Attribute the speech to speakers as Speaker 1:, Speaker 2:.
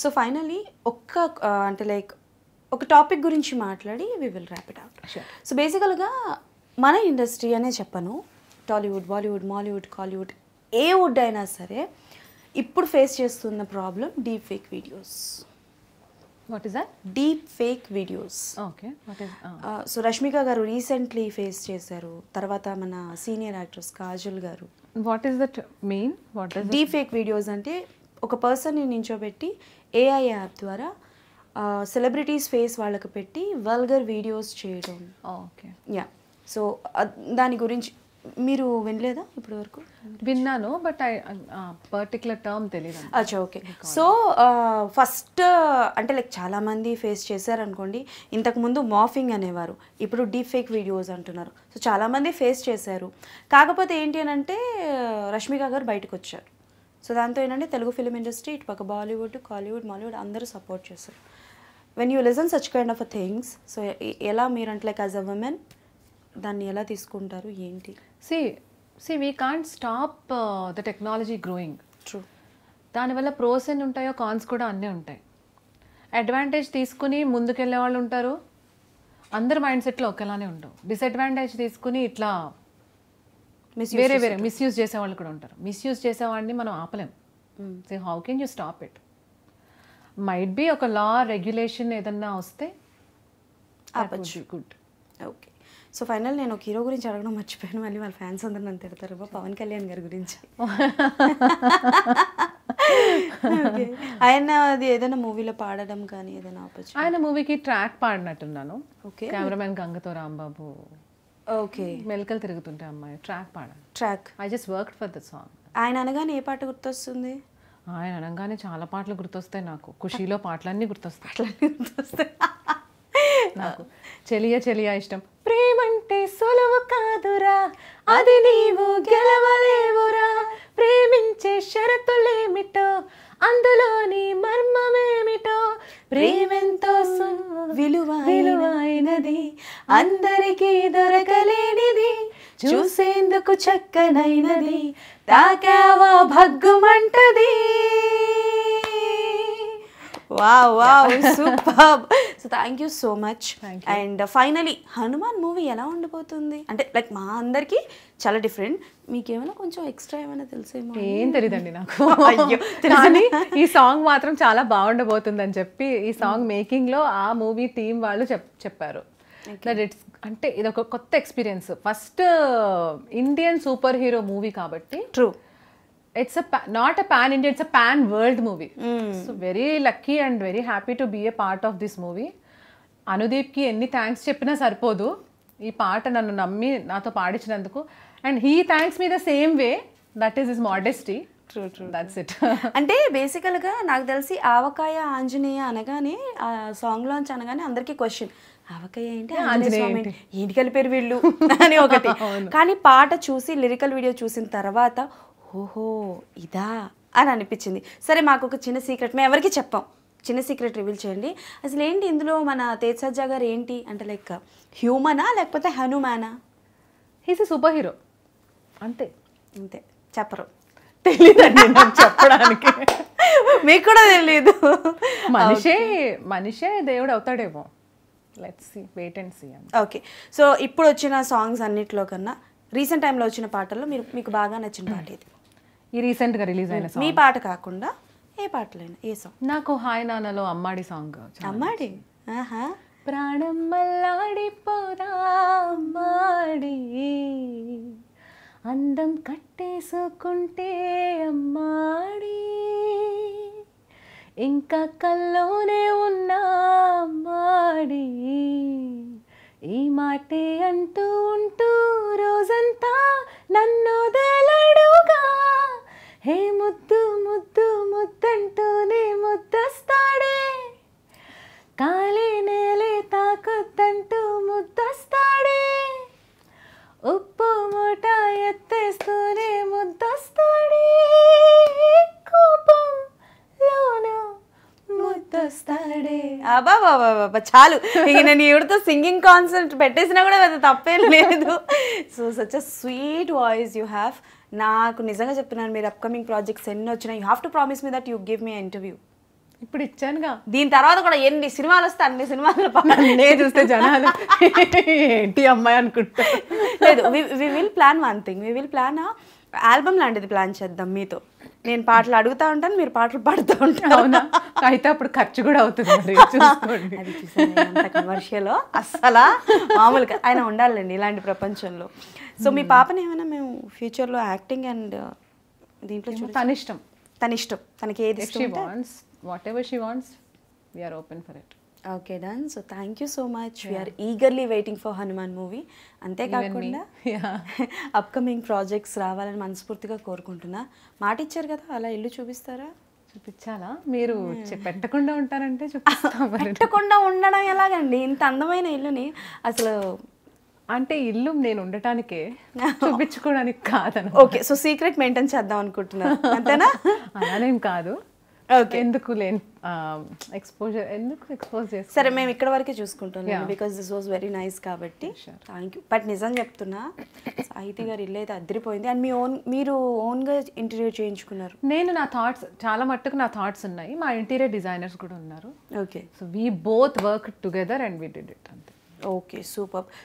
Speaker 1: So finally ఒక్క అంటే like ఒక టాపిక్ గురించి మాట్లాడి we will wrap it out so బేసికల్గా మన ఇండస్ట్రీ అనే చెప్పను టాలీవుడ్ బాలీవుడ్ మాలీవుడ్ కాలీవుడ్ ఏ వుడ్ అయినా సరే ఇప్పుడు ఫేస్ చేస్తున్న problem deep fake videos what is that deep fake videos okay so Rashmika గారు రీసెంట్లీ ఫేస్ చేశారు తర్వాత మన సీనియర్ యాక్ట్రెస్ కాజల్ గారు what is that main what deep fake videos అంటే ఒక పర్సన్ని నించోబెట్టి ఏఐ యాప్ ద్వారా సెలబ్రిటీస్ ఫేస్ వాళ్ళకి పెట్టి వల్గర్ వీడియోస్ చేయడం ఓకే యా సో దాని గురించి మీరు వినలేదా ఇప్పటి వరకు విన్నాను బట్ ఐ పర్టికులర్ టర్మ్ తెలియదు అచ్చా ఓకే సో ఫస్ట్ అంటే లైక్ చాలామంది ఫేస్ చేశారనుకోండి ఇంతకుముందు మాఫింగ్ అనేవారు ఇప్పుడు డీప్ ఫేక్ వీడియోస్ అంటున్నారు సో చాలామంది ఫేస్ చేశారు కాకపోతే ఏంటి అని అంటే రష్మిక గారు బయటకు వచ్చారు సో దాంతో ఏంటంటే తెలుగు ఫిలిం ఇండస్ట్రీ ఇటుపక్క బాలీవుడ్ కాలీవుడ్ మాలీవుడ్ అందరూ సపోర్ట్ చేస్తారు when you listen such kind of a things so ఎలా మీరు అంటే లైక్ యాజ్ అ ఉమెన్ దాన్ని ఎలా తీసుకుంటారు ఏంటి see see we can't
Speaker 2: stop the technology growing true దానివల్ల ప్రోస్ ఎన్ని ఉంటాయో కాన్స్ కూడా అన్నీ ఉంటాయి అడ్వాంటేజ్ తీసుకుని ముందుకెళ్ళే వాళ్ళు ఉంటారు అందరు మైండ్ సెట్లో ఒకేలానే ఉంటారు డిసడ్వాంటేజ్ తీసుకుని ఇట్లా
Speaker 1: వేరే వేరే మిస్యూజ్
Speaker 2: చేసేవాళ్ళు కూడా ఉంటారు మిస్యూజ్ చేసేవాడిని మనం ఆపలేం so how can you stop it
Speaker 1: might be ఒక లా రెగ్యులేషన్ ఏదన్నా వస్తే గుడ్ ఓకే సో ఫైనల్ నేను ఒక హీరో గురించి అడగడం మర్చిపోయాను మళ్ళీ వాళ్ళ ఫ్యాన్స్ అందరూ నన్ను తిడతారు పవన్ కళ్యాణ్ గారి గురించి ఆయన అది ఏదైనా మూవీలో పాడడం కానీ ఏదైనా ఆయన మూవీకి ట్రాక్ పాడినట్టున్నాను ఓకే కెమెరామెన్
Speaker 2: గంగతో రాంబాబు ఓకే మెలకలు తిరుగుతుంటే అమ్మాయి ట్రాక్ పాడ track I just work for the song ఆయన అనగానే ఏ పాట గుర్తొస్తుంది ఆయన అనగానే చాలా పాటలు గుర్తొస్తాయి నాకు ఖుషీలో పాటలన్నీ గుర్తొస్తాయి పాటలన్నీ గుర్తొస్తాయి నాకు చెలియ చెలియ ఇష్టం
Speaker 3: ప్రేమంటే సులువు కాదురా అది నీవు గెలవలేవురా ప్రేమించే షరతులేమిటో అందులోని మర్మమేమిటో ప్రేమ అందరికీ దొరకలేనిది చూసేందుకు చక్కనైనది
Speaker 1: తాకావా భగ్గుమంటది వా వా super so thank you so much and finally Hanuman movie ఎలా ఉండిపోతుంది అంటే లైక్ మా అందరికీ చాలా డిఫరెంట్ మీకు ఏమైనా కొంచెం ఎక్స్ట్రా ఏమైనా తెలిసేమో ఏం తెలియదండి నాకు అయ్యో కానీ ఈ సాంగ్ మాత్రం చాలా
Speaker 2: బాగుండబోతుంది అని చెప్పి ఈ సాంగ్ మేకింగ్లో hmm. ఆ మూవీ టీం వాళ్ళు చెప్పారు దట్ ఇట్స్ అంటే ఇది ఒక కొత్త experience first Indian super hero movie కాబట్టి true it's a not a pan India it's a pan world movie so very lucky and very happy to be a part of this movie అనుదీప్కి ఎన్ని thanks చెప్పినా సరిపోదు ఈ పాట నన్ను నమ్మి నాతో పాడించినందుకు and he thanks me the same way
Speaker 1: that is is modesty true true that's it అంటే బేసికల్గా నాకు తెలిసి ఆవకాయ ఆంజనేయ అనగానే సాంగ్ లాంచ్ అనగానే అందరికీ క్వశ్చన్ అవకయ్య ఏంటి ఏంటి కలిపారు వీళ్ళు అని ఒకటి కానీ పాట చూసి లిరికల్ వీడియో చూసిన తర్వాత ఓహో ఇదా అని అనిపించింది సరే మాకు ఒక చిన్న సీక్రెట్ మేము ఎవరికి చెప్పాం చిన్న సీక్రెట్ రివీల్ చేయండి అసలు ఏంటి ఇందులో మన తేజసజ్జా గారు ఏంటి అంటే లైక్ హ్యూమనా లేకపోతే హనుమానా హీస్ సూపర్ హీరో అంతే అంతే చెప్పరు తెలియదండి చెప్పడానికి మీకు కూడా తెలియదు మనిషే మనిషే దేవుడు అవుతాడేమో let's wait and see okay so ఇప్పుడు వచ్చిన సాంగ్స్ అన్నిట్లో కన్నా రీసెంట్ టైంలో వచ్చిన పాటల్లో మీరు మీకు బాగా నచ్చిన పాట ఇది ఈ రీసెంట్గా రిలీజ్ అయిన మీ పాట కాకుండా ఏ పాటలైనా ఏ సాంగ్
Speaker 2: నాకు హాయ్ నాన్నలో అమ్మాడి సాంగ్
Speaker 3: అమ్మాడి ఆహా ప్రాణం మల్లాడిపోరా అమ్మాడి అందం కట్టేసుకుంటే అమ్మాడి ఇంకా కల్లోనే ఉన్నా మాడి ఈ మాటే అంటూ ఉంటూ రోజంతా నన్ను వదలడుగా హే ముద్దు ముద్దు ముద్దంటూనే ముద్దస్తాడే కాలే నేలే తాకొద్దంటూ
Speaker 1: వస్తాడే చాలు ఇక నేను ఎవరితో సింగింగ్ కాన్సెప్ట్ పెట్టేసినా కూడా అది తప్పే లేదు so such a sweet voice you have నాకు నిజంగా చెప్తున్నాను మీరు అప్కమింగ్ ప్రాజెక్ట్స్ ఎన్ని వచ్చినా you have to promise me that you give me interview ఇప్పుడు ఇచ్చానుగా దీని తర్వాత కూడా ఎన్ని సినిమాలు వస్తే అన్ని సినిమాలు నేను చూస్తే జనాలు ఏంటి అమ్మాయి అనుకుంటా లేదు we will plan one thing we will plan album లాంటిది ప్లాన్ చేద్దాం మీతో నేను పాటలు అడుగుతా ఉంటాను మీరు పాటలు పాడుతూ ఉంటాను అవునా అయితే అప్పుడు ఖర్చు కూడా అవుతుంది అది కమర్షియలో కమర్షియల్ అస్సలా మామూలుగా ఆయన ఉండాలండి ఇలాంటి ప్రపంచంలో సో మీ hmm. పాపని ఏమైనా మేము ఫ్యూచర్లో యాక్టింగ్ అండ్ దీంట్లో తన ఇష్టం తన ఇష్టం తనకి ఏది whatever she wants we're open for it okay done so thank you so much we're eagerly waiting for Hanuman movie అంతేకాకుండా అప్కమింగ్ ప్రాజెక్ట్స్ రావాలని మనస్ఫూర్తిగా కోరుకుంటున్నా మాట ఇచ్చారు కదా అలా ఇల్లు చూపిస్తారా చూపించాలా మీరు hmm. పెట్టకుండా ఉంటారంటే పెట్టకుండా ఉండడం ఎలాగండి ఇంత అందమైన ఇల్లుని అసలు అంటే ఇల్లు నేను ఉండటానికే చూపించుకోవడానికి కాదను ఓకే సో సీక్రెట్ మెయింటైన్ చేద్దాం అనుకుంటున్నాను అంతేనా అలానేం కాదు ఎందుకు లేని ఎక్స్పోజర్ ఎందుకు ఎక్స్పోజ్ చేస్తాం సరే మేము ఇక్కడ వరకే చూసుకుంటున్నాం because this was very nice కాబట్టి థ్యాంక్ యూ బట్ నిజం చెప్తున్నా సాహితి గారు ఇల్లు అయితే అద్దరిపోయింది అండ్ మీ ఓన్ మీరు ఓన్గా ఇంటీరియర్ చేయించుకున్నారు నేను నా థాట్స్ చాలా మట్టుకు నా థాట్స్ ఉన్నాయి మా ఇంటీరియర్ డిజైనర్స్
Speaker 2: కూడా ఉన్నారు okay so we both work together and we did it అంతే
Speaker 1: ఓకే సూపర్